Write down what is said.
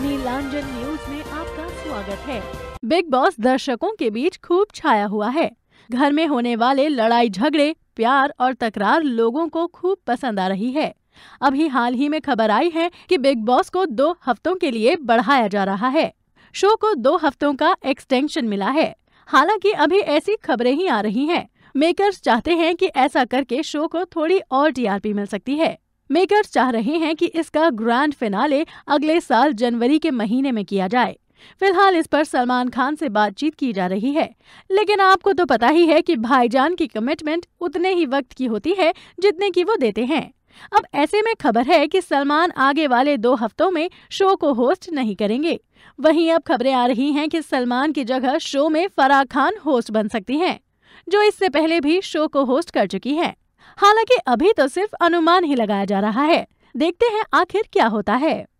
नीलांजन news में आपका स्वागत है बिग बॉस दर्शकों के बीच खूब छाया हुआ है घर में होने वाले लड़ाई झगड़े प्यार और तकरार लोगों को खूब पसंद आ रही है अभी हाल ही में खबर आई है कि बिग बॉस को दो हफ्तों के लिए बढ़ाया जा रहा है शो को दो हफ्तों का एक्सटेंशन मिला है हालांकि अभी ऐसी खबरें ही आ रही हैं। मेकर्स चाहते हैं कि ऐसा करके शो को थोड़ी और टीआरपी मिल सकती है मेकर चाह रहे हैं कि इसका ग्रैंड फिनाले अगले साल जनवरी के महीने में किया जाए फिलहाल इस पर सलमान खान से बातचीत की जा रही है लेकिन आपको तो पता ही है कि भाईजान की कमिटमेंट उतने ही वक्त की होती है जितने की वो देते हैं अब ऐसे में खबर है कि सलमान आगे वाले दो हफ्तों में शो को होस्ट नहीं करेंगे वहीं अब खबरें आ रही हैं कि सलमान की जगह शो में फराह खान होस्ट बन सकती हैं जो इससे पहले भी शो को होस्ट कर चुकी हैं हालांकि अभी तो सिर्फ अनुमान ही लगाया जा रहा है देखते हैं आखिर क्या होता है